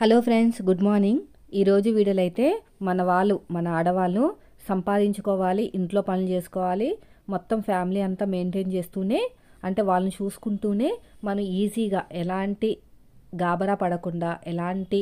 hello friends good morning ఈరోజు వీడియోలో అయితే మన వాళ్ళు మన ఆడవాళ్ళు సంపాదించుకోవాలి ఇంట్లో పనులు చేసుకోవాలి మొత్తం ఫ్యామిలీ అంతా మెయింటైన్ చేస్తూనే అంటే వాళ్ళని చూసుకుంటూనే మనం ఈజీగా ఎలాంటి గాబరా పడకుండా ఎలాంటి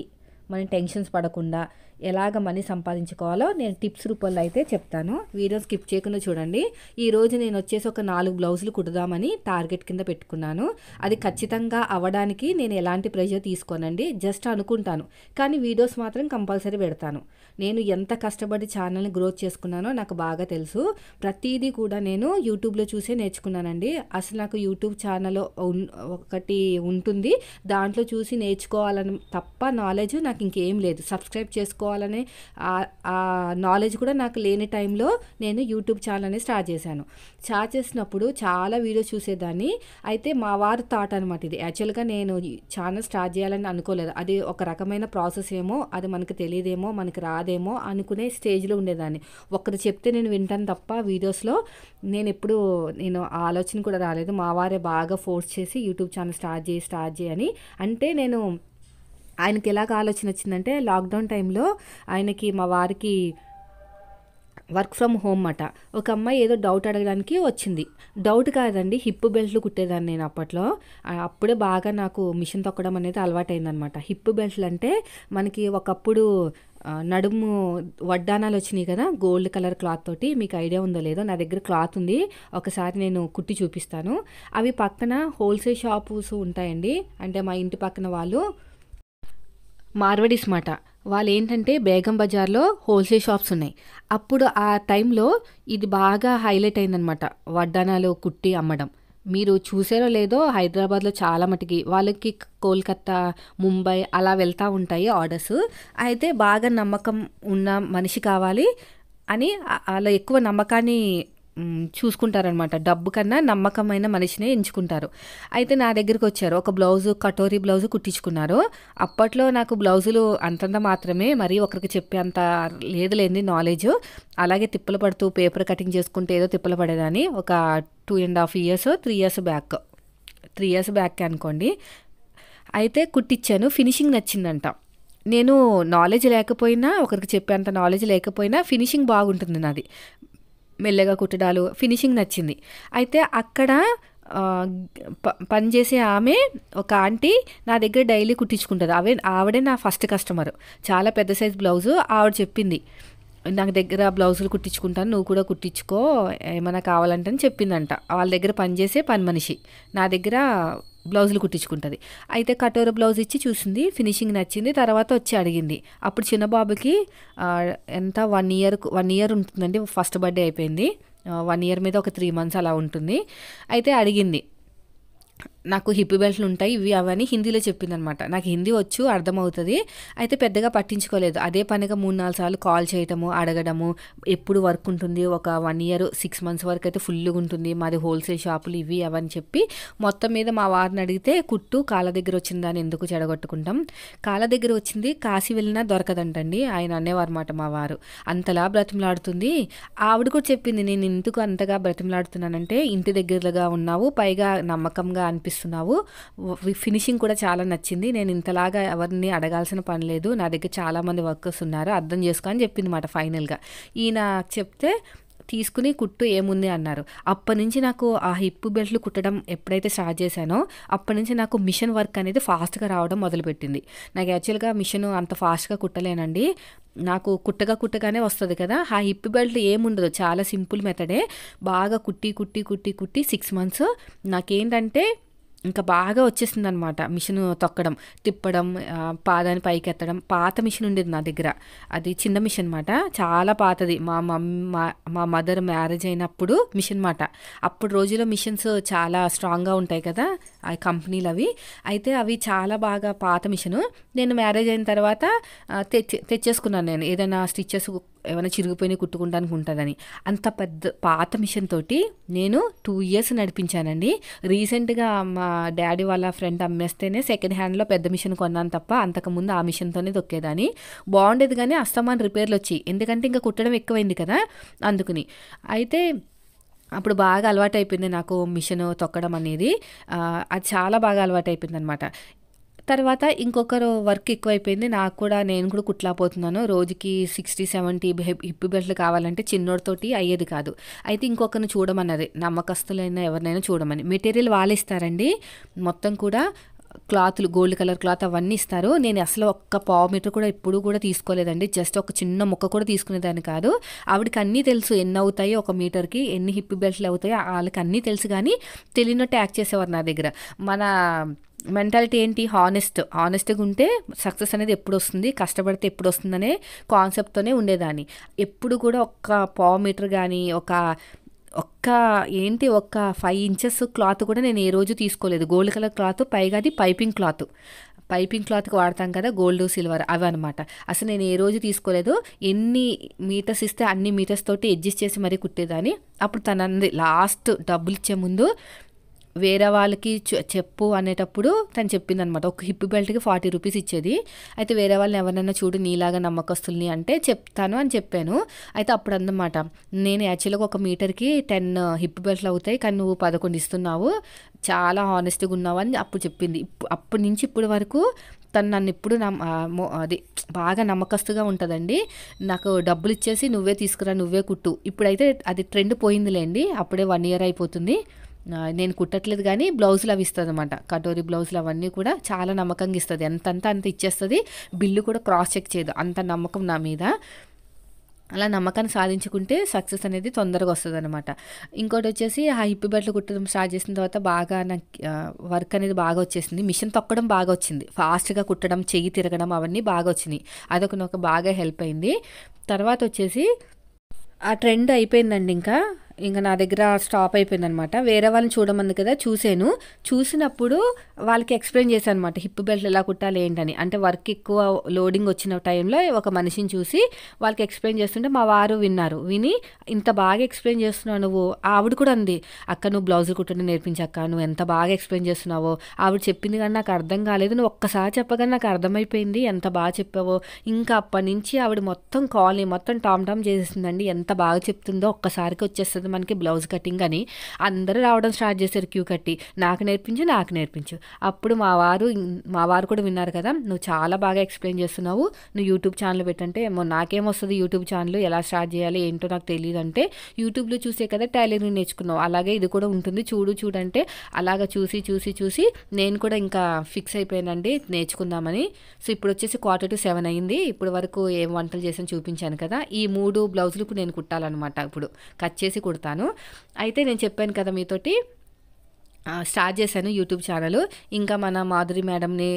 మన టెన్షన్స్ పడకుండా ఎలాగ మనీ సంపాదించుకోవాలో నేను టిప్స్ రూపంలో అయితే చెప్తాను వీడియో స్కిప్ చేయకుండా చూడండి ఈరోజు నేను వచ్చేసి ఒక నాలుగు బ్లౌజులు కుడదామని టార్గెట్ కింద పెట్టుకున్నాను అది ఖచ్చితంగా అవ్వడానికి నేను ఎలాంటి ప్రెషర్ తీసుకోనండి జస్ట్ అనుకుంటాను కానీ వీడియోస్ మాత్రం కంపల్సరీ పెడతాను నేను ఎంత కష్టపడి ఛానల్ని గ్రోత్ చేసుకున్నానో నాకు బాగా తెలుసు ప్రతిదీ కూడా నేను యూట్యూబ్లో చూసే నేర్చుకున్నానండి అసలు నాకు యూట్యూబ్ ఛానల్ ఒకటి ఉంటుంది దాంట్లో చూసి నేర్చుకోవాలని తప్ప నాలెడ్జ్ నాకు ఇంకేం లేదు సబ్స్క్రైబ్ చేసుకో తెలుసుకోవాలనే ఆ నాలెడ్జ్ కూడా నాకు లేని టైంలో నేను యూట్యూబ్ ఛానల్ అనేది స్టార్ట్ చేశాను స్టార్ట్ చేసినప్పుడు చాలా వీడియోస్ చూసేదాన్ని అయితే మా వారు థాట్ అనమాట ఇది యాక్చువల్గా నేను ఛానల్ స్టార్ట్ చేయాలని అనుకోలేదు అది ఒక రకమైన ప్రాసెస్ ఏమో అది మనకు తెలియదేమో మనకు రాదేమో అనుకునే స్టేజ్లో ఉండేదాన్ని ఒకరు చెప్తే నేను వింటాను తప్ప వీడియోస్లో నేను ఎప్పుడు నేను ఆలోచన కూడా రాలేదు మా వారే బాగా ఫోర్స్ చేసి యూట్యూబ్ ఛానల్ స్టార్ట్ చేయి స్టార్ట్ చేయని అంటే నేను ఆయనకి ఎలాగ ఆలోచన వచ్చిందంటే లాక్డౌన్ టైంలో ఆయనకి మా వారికి వర్క్ ఫ్రమ్ హోమ్ అట ఒక అమ్మాయి ఏదో డౌట్ అడగడానికి వచ్చింది డౌట్ కాదండి హిప్ బెల్ట్లు కుట్టేదాన్ని నేను అప్పట్లో అప్పుడే బాగా నాకు మిషన్ తొక్కడం అనేది అలవాటైందనమాట హిప్ బెల్ట్లు అంటే మనకి ఒకప్పుడు నడుము వడ్డానాలు వచ్చినాయి కదా గోల్డ్ కలర్ క్లాత్ తోటి మీకు ఐడియా ఉందో లేదో నా దగ్గర క్లాత్ ఉంది ఒకసారి నేను కుట్టి చూపిస్తాను అవి పక్కన హోల్సేల్ షాపుస్ ఉంటాయండి అంటే మా ఇంటి పక్కన వాళ్ళు మార్వడీస్ మాట వాళ్ళు ఏంటంటే బేగం బజార్లో హోల్సేల్ షాప్స్ ఉన్నాయి అప్పుడు ఆ టైంలో ఇది బాగా హైలైట్ అయిందనమాట వడ్డానాలు కుట్టి అమ్మడం మీరు చూసారో లేదో హైదరాబాద్లో చాలా మటుకి వాళ్ళకి కోల్కత్తా ముంబై అలా వెళ్తూ ఉంటాయి ఆర్డర్స్ అయితే బాగా నమ్మకం ఉన్న మనిషి కావాలి అని అలా ఎక్కువ నమ్మకాన్ని చూసుకుంటారనమాట డబ్బు కన్నా నమ్మకమైన మనిషినే ఎంచుకుంటారు అయితే నా దగ్గరికి వచ్చారు ఒక బ్లౌజు కటోరీ బ్లౌజు కుట్టించుకున్నారు అప్పట్లో నాకు బ్లౌజులు అంతంత మాత్రమే మరీ ఒకరికి చెప్పేంత లేని నాలెడ్జ్ అలాగే తిప్పలు పడుతూ పేపర్ కటింగ్ చేసుకుంటే ఏదో తిప్పలు పడేదాన్ని ఒక two and half years three years back three years back అనుకోండి అయితే కుట్టించాను ఫినిషింగ్ నచ్చిందంట నేను నాలెడ్జ్ లేకపోయినా ఒకరికి చెప్పేంత నాలెడ్జ్ లేకపోయినా ఫినిషింగ్ బాగుంటుంది నాది మెల్లగా కుట్టడాలు ఫినిషింగ్ నచ్చింది అయితే అక్కడ పని చేసే ఆమె ఒక ఆంటీ నా దగ్గర డైలీ కుట్టించుకుంటుంది అవే ఆవిడే నా ఫస్ట్ కస్టమర్ చాలా పెద్ద సైజ్ బ్లౌజు ఆవిడ చెప్పింది నాకు దగ్గర బ్లౌజులు కుట్టించుకుంటాను నువ్వు కూడా కుట్టించుకో ఏమైనా కావాలంటే అని చెప్పిందంట వాళ్ళ దగ్గర పనిచేసే పని మనిషి నా దగ్గర బ్లౌజులు కుట్టించుకుంటుంది అయితే కటోర బ్లౌజ్ ఇచ్చి చూసింది ఫినిషింగ్ నచ్చింది తర్వాత వచ్చి అడిగింది అప్పుడు చిన్న బాబుకి ఎంత వన్ ఇయర్ వన్ ఇయర్ ఉంటుందండి ఫస్ట్ బర్త్డే అయిపోయింది వన్ ఇయర్ మీద ఒక త్రీ మంత్స్ అలా ఉంటుంది అయితే అడిగింది నాకు హిప్ బెల్ట్లు ఉంటాయి ఇవి అవని హిందీలో అనమాట నాకు హిందీ వచ్చు అర్థమవుతుంది అయితే పెద్దగా పట్టించుకోలేదు అదే పనిగా మూడు నాలుగు సార్లు కాల్ చేయటము అడగడము ఎప్పుడు వర్క్ ఉంటుంది ఒక వన్ ఇయర్ సిక్స్ మంత్స్ వరకు అయితే ఫుల్గా ఉంటుంది మాది హోల్సేల్ షాపులు ఇవి అవని చెప్పి మొత్తం మీద మా వారిని అడిగితే కుట్టు కాళ్ళ దగ్గర వచ్చింది దాన్ని ఎందుకు చెడగొట్టుకుంటాం కాళ్ళ దగ్గర వచ్చింది కాశీ వెళ్ళినా దొరకదంటండి ఆయన అనేవారు అనమాట మా వారు అంతలా బ్రతిమలాడుతుంది ఆవిడ కూడా చెప్పింది నేను ఎందుకు అంతగా బ్రతిమలాడుతున్నానంటే ఇంటి దగ్గరగా ఉన్నావు పైగా నమ్మకంగా అనిపిస్తుంది చేస్తున్నావు ఫినిషింగ్ కూడా చాలా నచ్చింది నేను ఇంతలాగా ఎవరిని అడగాల్సిన పని లేదు నా దగ్గర చాలామంది వర్కర్స్ ఉన్నారు అర్థం చేసుకో చెప్పింది మాట ఫైనల్గా ఈయన చెప్తే తీసుకుని కుట్టు ఏముంది అన్నారు అప్పటి నుంచి నాకు ఆ హిప్ బెల్ట్లు కుట్టడం ఎప్పుడైతే స్టార్ట్ చేశానో అప్పటి నుంచి నాకు మిషన్ వర్క్ అనేది ఫాస్ట్గా రావడం మొదలుపెట్టింది నాకు యాక్చువల్గా మిషన్ అంత ఫాస్ట్గా కుట్టలేనండి నాకు కుట్టగా కుట్టగానే వస్తుంది కదా ఆ హిప్ బెల్ట్ ఏముండదు చాలా సింపుల్ మెథడే బాగా కుట్టి కుట్టి కుట్టి కుట్టి సిక్స్ మంత్స్ నాకేంటంటే ఇంకా బాగా వచ్చేసింది అనమాట మిషన్ తొక్కడం తిప్పడం పాదాన్ని పైకి ఎత్తడం పాత మిషన్ ఉండేది నా దగ్గర అది చిన్న మిషన్ అనమాట చాలా పాతది మా మమ్మ మా మదర్ మ్యారేజ్ అయినప్పుడు మిషన్ అనమాట అప్పుడు రోజులో మిషన్స్ చాలా స్ట్రాంగ్గా ఉంటాయి కదా ఆ కంపెనీలు అవి అయితే అవి చాలా బాగా పాత మిషన్ నేను మ్యారేజ్ అయిన తర్వాత తెచ్చి తెచ్చేసుకున్నాను నేను ఏదైనా స్టిచ్చెస్ ఏమైనా చిరిగిపోయినా కుట్టుకుంటానికి ఉంటుందని అంత పెద్ద పాత మిషన్ తోటి నేను టూ ఇయర్స్ నడిపించానండి రీసెంట్గా మా డాడీ వాళ్ళ ఫ్రెండ్ అమ్మేస్తేనే సెకండ్ హ్యాండ్లో పెద్ద మిషన్ కొన్నాను తప్ప అంతకుముందు ఆ మిషన్తోనే తొక్కేదాన్ని బాగుండేది కానీ అస్తమాన్ రిపేర్లు వచ్చి ఎందుకంటే ఇంకా కుట్టడం ఎక్కువైంది కదా అందుకని అయితే అప్పుడు బాగా అలవాటు అయిపోయింది నాకు మిషన్ తొక్కడం అనేది అది చాలా బాగా అలవాటు అయిపోయింది అనమాట తర్వాత ఇంకొకరు వర్క్ ఎక్కువైపోయింది నాకు కూడా నేను కూడా కుట్లాపోతున్నాను రోజుకి సిక్స్టీ సెవెంటీ హిప్ బెల్ట్లు కావాలంటే చిన్నోడితోటి అయ్యేది కాదు అయితే ఇంకొకరిని చూడమన్నది నమ్మకస్తులైనా ఎవరినైనా చూడమని మెటీరియల్ వాళ్ళు ఇస్తారండి మొత్తం కూడా క్లాత్లు గోల్డ్ కలర్ క్లాత్ అవన్నీ ఇస్తారు నేను అసలు ఒక్క పావు మీటర్ కూడా ఎప్పుడు కూడా తీసుకోలేదండి జస్ట్ ఒక చిన్న ముక్క కూడా తీసుకునేదాన్ని కాదు ఆవిడకి అన్నీ తెలుసు ఎన్ని అవుతాయో ఒక మీటర్కి ఎన్ని హిప్ బెల్ట్లు అవుతాయో వాళ్ళకి అన్నీ తెలుసు కానీ తెలియనట్టు యాక్ట్ చేసేవారు నా దగ్గర మన మెంటాలిటీ ఏంటి హానెస్ట్ హానెస్ట్గా ఉంటే సక్సెస్ అనేది ఎప్పుడు వస్తుంది కష్టపడితే ఎప్పుడు వస్తుందనే కాన్సెప్ట్తోనే ఉండేదాన్ని ఎప్పుడు కూడా ఒక్క పావు మీటర్ కానీ ఒక ఒక్క ఏంటి ఒక్క ఫైవ్ ఇంచెస్ క్లాత్ కూడా నేను ఏ రోజు తీసుకోలేదు గోల్డ్ కలర్ క్లాత్ పైగా అది పైపింగ్ క్లాత్ పైపింగ్ క్లాత్కి వాడతాం కదా గోల్డ్ సిల్వర్ అవి అనమాట అసలు నేను ఏ రోజు తీసుకోలేదు ఎన్ని మీటర్స్ ఇస్తే అన్ని మీటర్స్ తోటి అడ్జస్ట్ చేసి మరీ కుట్టేదాన్ని అప్పుడు తన లాస్ట్ డబ్బులు ఇచ్చే ముందు వేరే వాళ్ళకి చెప్పు అనేటప్పుడు తను చెప్పింది అనమాట ఒక హిప్ బెల్ట్కి ఫార్టీ రూపీస్ ఇచ్చేది అయితే వేరే వాళ్ళని ఎవరైనా చూడు నీలాగా నమ్మకస్తుల్ని అంటే చెప్తాను అని చెప్పాను అయితే అప్పుడు అందమాట నేను యాక్చువల్గా ఒక మీటర్కి టెన్ హిప్ బెల్ట్లు అవుతాయి కానీ నువ్వు పదకొండు ఇస్తున్నావు చాలా హానెస్ట్గా ఉన్నావు అని అప్పుడు చెప్పింది అప్పటి నుంచి ఇప్పటి వరకు తను నన్ను ఇప్పుడు నమ్మ అది బాగా నమ్మకస్తుగా ఉంటుందండి నాకు డబ్బులు ఇచ్చేసి నువ్వే తీసుకురా నువ్వే కుట్టు ఇప్పుడైతే అది ట్రెండ్ పోయిందిలేండి అప్పుడే వన్ ఇయర్ అయిపోతుంది నేను కుట్టట్లేదు కానీ బ్లౌజులు అవి ఇస్తుంది అనమాట కటోరీ బ్లౌజులు అవన్నీ కూడా చాలా నమ్మకంగా ఇస్తుంది ఎంతంత అంత ఇచ్చేస్తుంది బిల్లు కూడా క్రాస్ చెక్ చేయదు అంత నమ్మకం నా మీద అలా నమ్మకాన్ని సాధించుకుంటే సక్సెస్ అనేది తొందరగా వస్తుంది అనమాట ఇంకోటి వచ్చేసి ఆ హిప్పి బట్టలు కుట్టడం స్టార్ట్ చేసిన తర్వాత బాగా నాకు వర్క్ అనేది బాగా వచ్చేసింది మిషన్ తొక్కడం బాగా వచ్చింది ఫాస్ట్గా కుట్టడం చెయ్యి తిరగడం అవన్నీ బాగా వచ్చినాయి అదొక నాకు బాగా హెల్ప్ అయింది తర్వాత వచ్చేసి ఆ ట్రెండ్ అయిపోయిందండి ఇంకా ఇంకా నా దగ్గర స్టాప్ అయిపోయింది అనమాట వేరే వాళ్ళని చూడమంది కదా చూశాను చూసినప్పుడు వాళ్ళకి ఎక్స్ప్లెయిన్ చేశాను అనమాట హిప్ బెల్ట్ ఎలా కుట్టాలి ఏంటని అంటే వర్క్ ఎక్కువ లోడింగ్ వచ్చిన టైంలో ఒక మనిషిని చూసి వాళ్ళకి ఎక్స్ప్లెయిన్ చేస్తుంటే మా వారు విన్నారు విని ఇంత బాగా ఎక్స్ప్లెయిన్ చేస్తున్నావు నువ్వు ఆవిడ కూడా అంది అక్క నువ్వు బ్లౌజ్ కుట్టడం నేర్పించక్క నువ్వు ఎంత బాగా ఎక్స్ప్లెయిన్ చేస్తున్నావో ఆవిడ చెప్పింది కానీ నాకు అర్థం కాలేదు నువ్వు ఒక్కసారి చెప్పగానే నాకు అర్థమైపోయింది ఎంత బాగా చెప్పావో ఇంకా అప్పటి నుంచి ఆవిడ మొత్తం కాలనీ మొత్తం టామ్ టామ్ చేసేసిందండి ఎంత బాగా చెప్తుందో ఒక్కసారికి వచ్చేస్తుంది ఉంటుంది మనకి బ్లౌజ్ కటింగ్ అని అందరూ రావడం స్టార్ట్ చేశారు క్యూ కట్టి నాకు నేర్పించు నాకు నేర్పించు అప్పుడు మా వారు మా వారు కూడా విన్నారు కదా నువ్వు చాలా బాగా ఎక్స్ప్లెయిన్ చేస్తున్నావు నువ్వు యూట్యూబ్ ఛానల్ పెట్టంటే నాకేమొస్తుంది యూట్యూబ్ ఛానల్ ఎలా స్టార్ట్ చేయాలి ఏంటో నాకు తెలియదు అంటే యూట్యూబ్లో చూసే కదా టైలరింగ్ నేర్చుకున్నావు అలాగే ఇది కూడా ఉంటుంది చూడు చూడంటే అలాగ చూసి చూసి చూసి నేను కూడా ఇంకా ఫిక్స్ అయిపోయానండి నేర్చుకుందామని సో ఇప్పుడు వచ్చేసి క్వార్టర్ టు సెవెన్ అయింది ఇప్పుడు వరకు ఏం వంటలు చేసాను చూపించాను కదా ఈ మూడు బ్లౌజులు ఇప్పుడు నేను కుట్టాలన్నమాట ఇప్పుడు కట్ చేసి కూడా కుడతాను అయితే నేను చెప్పాను కదా మీతోటి స్టార్ట్ చేశాను యూట్యూబ్ ఛానల్ ఇంకా మన మాధురి మేడంని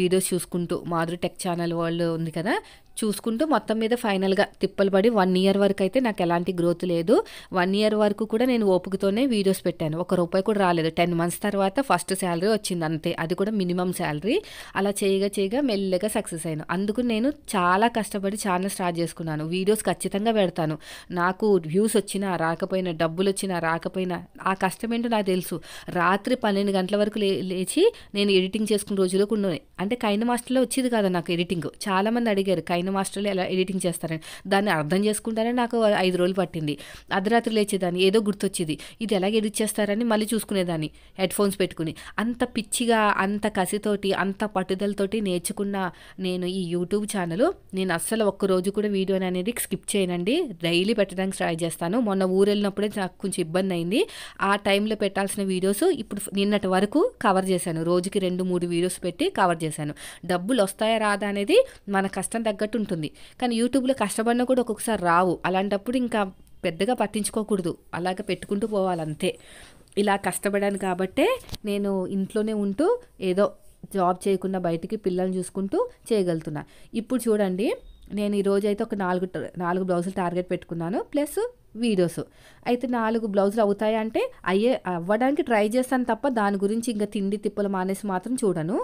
వీడియోస్ చూసుకుంటూ మాధురి టెక్ ఛానల్ వాళ్ళు ఉంది కదా చూసుకుంటూ మొత్తం మీద ఫైనల్గా తిప్పలు పడి వన్ ఇయర్ వరకు అయితే నాకు ఎలాంటి గ్రోత్ లేదు వన్ ఇయర్ వరకు కూడా నేను ఓపికతోనే వీడియోస్ పెట్టాను ఒక రూపాయి కూడా రాలేదు టెన్ మంత్స్ తర్వాత ఫస్ట్ శాలరీ వచ్చింది అంతే అది కూడా మినిమం శాలరీ అలా చేయగా చేయగా మెల్లగా సక్సెస్ అయ్యాను అందుకు నేను చాలా కష్టపడి ఛానల్ స్టార్ట్ చేసుకున్నాను వీడియోస్ ఖచ్చితంగా పెడతాను నాకు వ్యూస్ వచ్చినా రాకపోయినా డబ్బులు వచ్చినా రాకపోయినా ఆ కష్టం ఏంటో నాకు తెలుసు రాత్రి పన్నెండు గంటల వరకు లే లేచి నేను ఎడిటింగ్ చేసుకున్న రోజులు కొన్ని అంటే కైన మాస్టర్లో వచ్చేది కదా నాకు ఎడిటింగ్ చాలామంది అడిగారు కైన మాస్టర్లు ఎలా ఎడిటింగ్ చేస్తారని దాన్ని అర్థం చేసుకుంటానే నాకు ఐదు రోజులు పట్టింది అర్ధరాత్రి లేచేదాన్ని ఏదో గుర్తొచ్చేది ఇది ఎలాగ ఎడిట్ చేస్తారని మళ్ళీ చూసుకునేదాన్ని హెడ్ ఫోన్స్ పెట్టుకుని అంత పిచ్చిగా అంత కసితోటి అంత పట్టుదలతోటి నేర్చుకున్న నేను ఈ యూట్యూబ్ ఛానల్ నేను అస్సలు ఒక్కరోజు కూడా వీడియోని అనేది స్కిప్ చేయనండి డైలీ పెట్టడానికి ట్రై చేస్తాను మొన్న ఊరు వెళ్ళినప్పుడే నాకు కొంచెం ఇబ్బంది అయింది ఆ టైంలో పెట్టాల్సిన వీడియోస్ ఇప్పుడు నిన్నటి వరకు కవర్ చేశాను రోజుకి రెండు మూడు వీడియోస్ పెట్టి కవర్ చేశాను డబ్బులు వస్తాయా రాదా అనేది మన కష్టం తగ్గట్టు ఉంటుంది కానీ యూట్యూబ్లో కష్టపడినా కూడా ఒక్కొక్కసారి రావు అలాంటప్పుడు ఇంకా పెద్దగా పట్టించుకోకూడదు అలాగే పెట్టుకుంటూ పోవాలంతే ఇలా కష్టపడాను కాబట్టే నేను ఇంట్లోనే ఉంటూ ఏదో జాబ్ చేయకుండా బయటికి పిల్లల్ని చూసుకుంటూ చేయగలుగుతున్నా ఇప్పుడు చూడండి నేను ఈరోజు అయితే ఒక నాలుగు నాలుగు బ్లౌజులు టార్గెట్ పెట్టుకున్నాను ప్లస్ వీడియోస్ అయితే నాలుగు బ్లౌజులు అవుతాయంటే అయ్యే అవ్వడానికి ట్రై చేస్తాను తప్ప దాని గురించి ఇంకా తిండి తిప్పలు మానేసి మాత్రం చూడను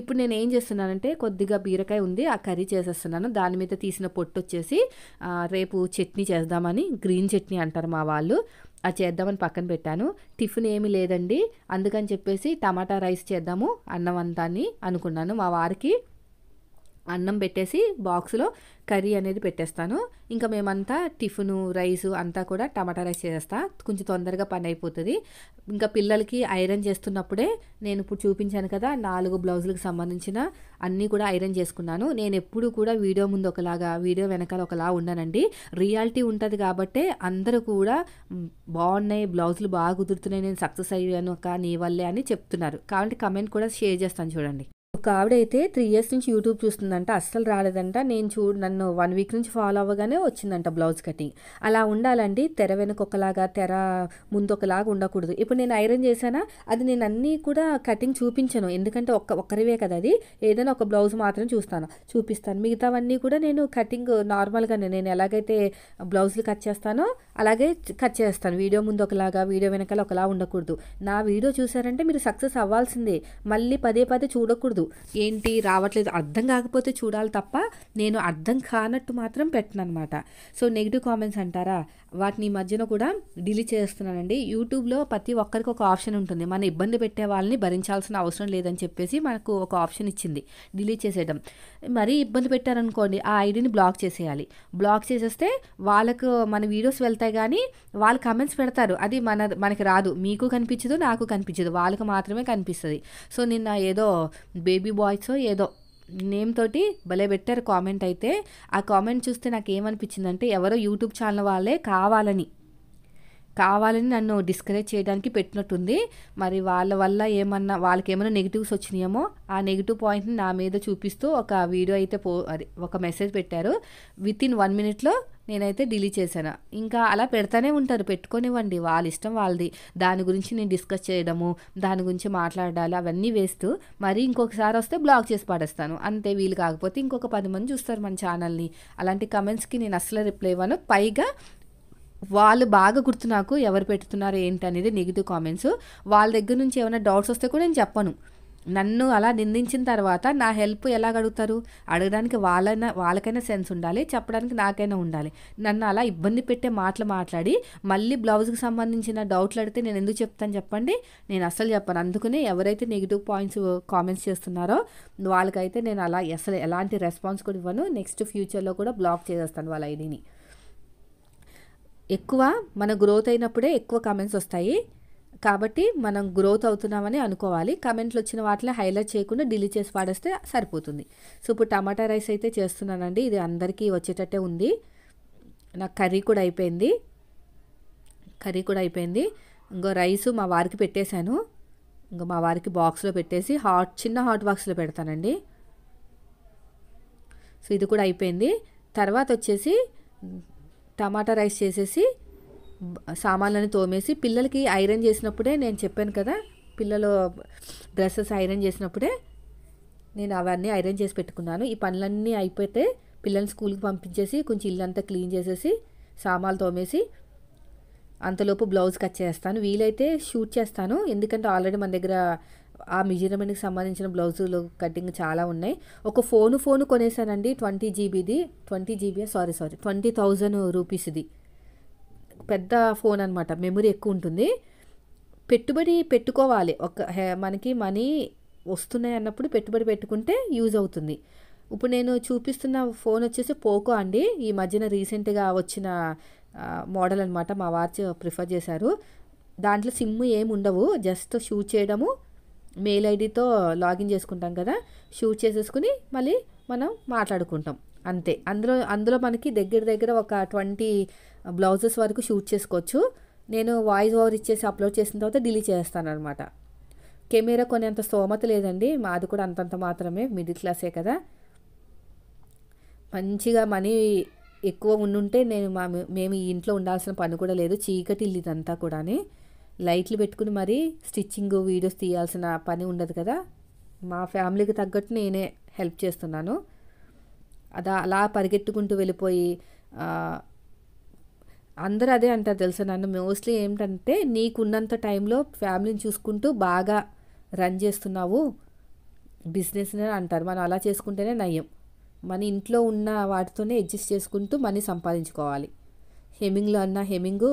ఇప్పుడు నేను ఏం చేస్తున్నానంటే కొద్దిగా బీరకాయ ఉంది ఆ కర్రీ చేసేస్తున్నాను దాని మీద తీసిన పొట్టు వచ్చేసి రేపు చట్నీ చేద్దామని గ్రీన్ చట్నీ అంటారు మా వాళ్ళు అది చేద్దామని పక్కన పెట్టాను టిఫిన్ ఏమీ లేదండి అందుకని చెప్పేసి టమాటా రైస్ చేద్దాము అన్నం అంతా అనుకున్నాను మా వారికి అన్నం పెట్టేసి బాక్స్లో కర్రీ అనేది పెట్టేస్తాను ఇంకా మేమంతా టిఫిను రైస్ అంతా కూడా టమాటా రైస్ చేసేస్తా కొంచెం తొందరగా పని అయిపోతుంది ఇంకా పిల్లలకి ఐరన్ చేస్తున్నప్పుడే నేను ఇప్పుడు చూపించాను కదా నాలుగు బ్లౌజులకు సంబంధించిన అన్నీ కూడా ఐరన్ చేసుకున్నాను నేను ఎప్పుడు కూడా వీడియో ముందు ఒకలాగా వీడియో వెనకాల ఒకలా ఉండనండి రియాలిటీ ఉంటుంది కాబట్టే అందరూ కూడా బాగున్నాయి బ్లౌజులు బాగా కుదురుతున్నాయి నేను సక్సెస్ అయ్యాను ఒక నీ వల్లే అని చెప్తున్నారు కాబట్టి కమెంట్ కూడా షేర్ చేస్తాను చూడండి ఒక ఆవిడైతే త్రీ ఇయర్స్ నుంచి యూట్యూబ్ చూస్తుందంట అస్సలు రాలేదంట నేను చూ నన్ను వన్ వీక్ నుంచి ఫాలో అవ్వగానే వచ్చిందంట బ్లౌజ్ కటింగ్ అలా ఉండాలండి తెర వెనక ఒకలాగా తెర ముందు ఒకలాగా ఉండకూడదు ఇప్పుడు నేను ఐరన్ చేశానా అది నేను అన్నీ కూడా కటింగ్ చూపించను ఎందుకంటే ఒక్క ఒక్కరివే కదా అది ఏదైనా ఒక బ్లౌజ్ మాత్రం చూస్తాను చూపిస్తాను మిగతావన్నీ కూడా నేను కటింగ్ నార్మల్గానే నేను ఎలాగైతే బ్లౌజులు కట్ చేస్తానో అలాగే కట్ చేస్తాను వీడియో ముందు ఒకలాగా వీడియో వెనకాల ఒకలా ఉండకూడదు నా వీడియో చూసారంటే మీరు సక్సెస్ అవ్వాల్సిందే మళ్ళీ పదే పదే చూడకూడదు ఉండదు ఏంటి రావట్లేదు అర్థం కాకపోతే చూడాలి తప్ప నేను అర్థం కానట్టు మాత్రం పెట్టను అనమాట సో నెగిటివ్ కామెంట్స్ అంటారా వాటిని మధ్యన కూడా డిలీట్ చేస్తున్నానండి యూట్యూబ్లో ప్రతి ఒక్కరికి ఒక ఆప్షన్ ఉంటుంది మన ఇబ్బంది పెట్టే వాళ్ళని భరించాల్సిన అవసరం లేదని చెప్పేసి మనకు ఒక ఆప్షన్ ఇచ్చింది డిలీట్ చేసేయడం మరీ ఇబ్బంది పెట్టారనుకోండి ఆ ఐడిని బ్లాక్ చేసేయాలి బ్లాక్ చేసేస్తే వాళ్ళకు మన వీడియోస్ వెళ్తాయి కానీ వాళ్ళు కమెంట్స్ పెడతారు అది మన మనకి రాదు మీకు కనిపించదు నాకు కనిపించదు వాళ్ళకి మాత్రమే కనిపిస్తుంది సో నిన్న ఏదో బేబీ బాయ్స్ ఏదో నేమ్ తోటి భలే పెట్టారు కామెంట్ అయితే ఆ కామెంట్ చూస్తే నాకు ఏమనిపించిందంటే ఎవరో యూట్యూబ్ ఛానల్ వాళ్ళే కావాలని కావాలని నన్ను డిస్కరేజ్ చేయడానికి పెట్టినట్టుంది మరి వాళ్ళ వల్ల ఏమన్నా వాళ్ళకి ఏమైనా నెగిటివ్స్ వచ్చినాయేమో ఆ నెగిటివ్ పాయింట్ని నా మీద చూపిస్తూ ఒక వీడియో అయితే పో అది ఒక మెసేజ్ పెట్టారు విత్ ఇన్ వన్ మినిట్లో నేనైతే డిలీట్ చేశాను ఇంకా అలా పెడతానే ఉంటారు పెట్టుకొనివ్వండి వాళ్ళ ఇష్టం వాళ్ళది దాని గురించి నేను డిస్కస్ చేయడము దాని గురించి మాట్లాడాలి అవన్నీ వేస్తూ మరీ ఇంకొకసారి వస్తే బ్లాక్ చేసి పడేస్తాను అంతే వీలు కాకపోతే ఇంకొక పది మంది చూస్తారు మన ఛానల్ని అలాంటి కమెంట్స్కి నేను అసలు రిప్లై ఇవ్వను పైగా వాళ్ళు బాగా గుర్తు నాకు ఎవరు పెడుతున్నారు ఏంటనేది నెగిటివ్ కామెంట్స్ వాళ్ళ దగ్గర నుంచి ఏమైనా డౌట్స్ వస్తే కూడా నేను చెప్పను నన్ను అలా నిందించిన తర్వాత నా హెల్ప్ ఎలా అడుగుతారు అడగడానికి వాళ్ళైనా వాళ్ళకైనా సెన్స్ ఉండాలి చెప్పడానికి నాకైనా ఉండాలి నన్ను అలా ఇబ్బంది పెట్టే మాటలు మాట్లాడి మళ్ళీ బ్లౌజ్కి సంబంధించిన డౌట్లు అడిగితే నేను ఎందుకు చెప్తాను చెప్పండి నేను అస్సలు చెప్పాను అందుకనే ఎవరైతే నెగిటివ్ పాయింట్స్ కామెంట్స్ చేస్తున్నారో వాళ్ళకైతే నేను అలా అసలు ఎలాంటి రెస్పాన్స్ కూడా ఇవ్వను నెక్స్ట్ ఫ్యూచర్లో కూడా బ్లాక్ చేసేస్తాను వాళ్ళ ఐడిని ఎక్కువ మన గ్రోత్ అయినప్పుడే ఎక్కువ కామెంట్స్ వస్తాయి కాబట్టి మనం గ్రోత్ అవుతున్నామని అనుకోవాలి కమెంట్లు వచ్చిన వాటిని హైలైట్ చేయకుండా డిలీట్ చేసి పాడేస్తే సరిపోతుంది సో ఇప్పుడు టమాటా రైస్ అయితే చేస్తున్నానండి ఇది అందరికీ వచ్చేటట్టే ఉంది నాకు కర్రీ కూడా అయిపోయింది కర్రీ కూడా అయిపోయింది ఇంకో రైస్ మా వారికి పెట్టేశాను ఇంకా మా వారికి బాక్స్లో పెట్టేసి హాట్ చిన్న హాట్ బాక్స్లో పెడతానండి సో ఇది కూడా అయిపోయింది తర్వాత వచ్చేసి టమాటా రైస్ చేసేసి సామాన్లన్నీ తోమేసి పిల్లలకి ఐరన్ చేసినప్పుడే నేను చెప్పాను కదా పిల్లలు డ్రెస్సెస్ ఐరన్ చేసినప్పుడే నేను అవన్నీ ఐరన్ చేసి పెట్టుకున్నాను ఈ పనులన్నీ అయిపోతే పిల్లల్ని స్కూల్కి పంపించేసి కొంచెం ఇల్లంతా క్లీన్ చేసేసి సామాన్లు తోమేసి అంతలోపు బ్లౌజ్ కట్ చేస్తాను వీలైతే షూట్ చేస్తాను ఎందుకంటే ఆల్రెడీ మన దగ్గర ఆ మెజర్మెంట్కి సంబంధించిన బ్లౌజులు కటింగ్ చాలా ఉన్నాయి ఒక ఫోను ఫోను కొనేసానండి ట్వంటీ జీబీది twenty GB sorry sorry twenty thousand రూపీస్ది పెద్ద ఫోన్ అనమాట మెమరీ ఎక్కువ ఉంటుంది పెట్టుబడి పెట్టుకోవాలి ఒక మనకి మనీ వస్తున్నాయి అన్నప్పుడు పెట్టుబడి పెట్టుకుంటే యూజ్ అవుతుంది ఇప్పుడు నేను చూపిస్తున్న ఫోన్ వచ్చేసి పోకో అండి ఈ మధ్యన రీసెంట్గా వచ్చిన మోడల్ అనమాట మా వాచ్ ప్రిఫర్ చేశారు దాంట్లో సిమ్ ఏమి ఉండవు జస్ట్ షూట్ చేయడము మెయిల్ ఐడితో లాగిన్ చేసుకుంటాం కదా షూట్ చేసేసుకుని మళ్ళీ మనం మాట్లాడుకుంటాం అంతే అందులో అందులో మనకి దగ్గర దగ్గర ఒక ట్వంటీ బ్లౌజెస్ వరకు షూట్ చేసుకోవచ్చు నేను వాయిస్ ఓవర్ ఇచ్చేసి అప్లోడ్ చేసిన తర్వాత డిలీట్ చేస్తాను అనమాట కెమెరా కొన్ని అంత స్తోమత లేదండి మాది కూడా అంతంత మాత్రమే మిడిల్ క్లాసే కదా మంచిగా మనీ ఎక్కువ ఉండుంటే నేను మా మేము ఈ ఇంట్లో ఉండాల్సిన పని కూడా లేదు చీకటి ఇల్లు ఇదంతా లైట్లు పెట్టుకుని మరీ స్టిచ్చింగ్ వీడియోస్ తీయాల్సిన పని ఉండదు కదా మా ఫ్యామిలీకి తగ్గట్టు నేనే హెల్ప్ చేస్తున్నాను అదా అలా పరిగెత్తుకుంటూ వెళ్ళిపోయి అందరూ అదే అంటారు తెలుసా నన్ను మోస్ట్లీ ఏంటంటే నీకున్నంత టైంలో ఫ్యామిలీని చూసుకుంటూ బాగా రన్ చేస్తున్నావు బిజినెస్ని అంటారు మనం అలా చేసుకుంటేనే నయం మన ఇంట్లో ఉన్న వాటితోనే అడ్జస్ట్ చేసుకుంటూ మనీ సంపాదించుకోవాలి హెమింగ్లో అన్న హెమింగు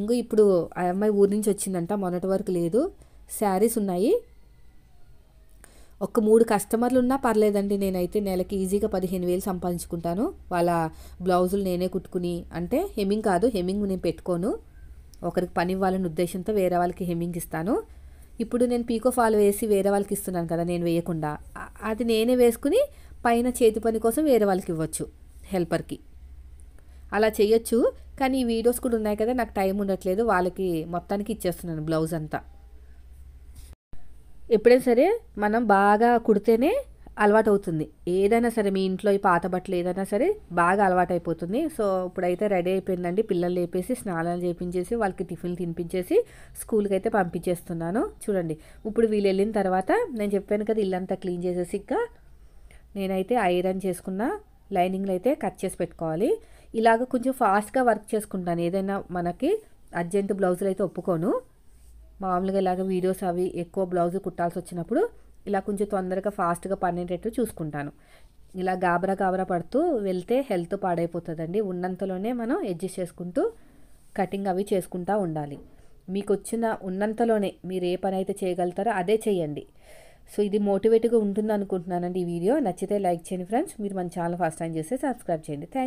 ఇంకో ఇప్పుడు ఆ అమ్మాయి ఊరి నుంచి వచ్చిందంట మొన్నటి వరకు లేదు శారీస్ ఉన్నాయి ఒక మూడు కస్టమర్లు ఉన్నా పర్లేదండి నేనైతే నెలకి ఈజీగా పదిహేను వేలు సంపాదించుకుంటాను వాళ్ళ బ్లౌజులు నేనే కుట్టుకుని అంటే హెమ్మింగ్ కాదు హెమ్మింగ్ నేను పెట్టుకోను ఒకరికి పని ఇవ్వాలని ఉద్దేశంతో వేరే వాళ్ళకి హెమ్మింగ్ ఇస్తాను ఇప్పుడు నేను పీకో ఫాల్ వేసి వేరే వాళ్ళకి ఇస్తున్నాను కదా నేను వేయకుండా అది నేనే వేసుకుని పైన చేతి పని కోసం వేరే వాళ్ళకి ఇవ్వచ్చు హెల్పర్కి అలా చేయొచ్చు కానీ ఈ వీడియోస్ కూడా ఉన్నాయి కదా నాకు టైం ఉండట్లేదు వాళ్ళకి మొత్తానికి ఇచ్చేస్తున్నాను బ్లౌజ్ అంతా ఎప్పుడైనా సరే మనం బాగా కుడితేనే అలవాటు అవుతుంది ఏదైనా సరే మీ ఇంట్లో ఈ పాత బట్టలు ఏదైనా సరే బాగా అలవాటు అయిపోతుంది సో ఇప్పుడైతే రెడీ అయిపోయిందండి పిల్లలు లేపేసి స్నానాలు చేపించేసి వాళ్ళకి టిఫిన్లు తినిపించేసి స్కూల్కి అయితే పంపించేస్తున్నాను చూడండి ఇప్పుడు వీళ్ళు వెళ్ళిన తర్వాత నేను చెప్పాను కదా ఇల్లంతా క్లీన్ చేసేసి ఇంకా నేనైతే ఐరన్ చేసుకున్న లైనింగ్లు అయితే కట్ చేసి పెట్టుకోవాలి ఇలాగ కొంచెం ఫాస్ట్గా వర్క్ చేసుకుంటాను ఏదైనా మనకి అర్జెంట్ బ్లౌజులు అయితే ఒప్పుకోను మామూలుగా ఇలాగ వీడియోస్ అవి ఎక్కువ బ్లౌజ్ కుట్టాల్సి వచ్చినప్పుడు ఇలా కొంచెం తొందరగా ఫాస్ట్గా పనేటట్టు చూసుకుంటాను ఇలా గాబరా గాబరా పడుతూ వెళ్తే హెల్త్ పాడైపోతుందండి ఉన్నంతలోనే మనం అడ్జస్ట్ చేసుకుంటూ కటింగ్ అవి చేసుకుంటూ ఉండాలి మీకు వచ్చిన ఉన్నంతలోనే మీరు ఏ పని అయితే చేయగలుగుతారో అదే చేయండి సో ఇది మోటివేట్గా ఉంటుంది అనుకుంటున్నానండి ఈ వీడియో నచ్చితే లైక్ చేయండి ఫ్రెండ్స్ మీరు మన ఛానల్ ఫస్ట్ టైం చేస్తే సబ్స్క్రైబ్ చేయండి థ్యాంక్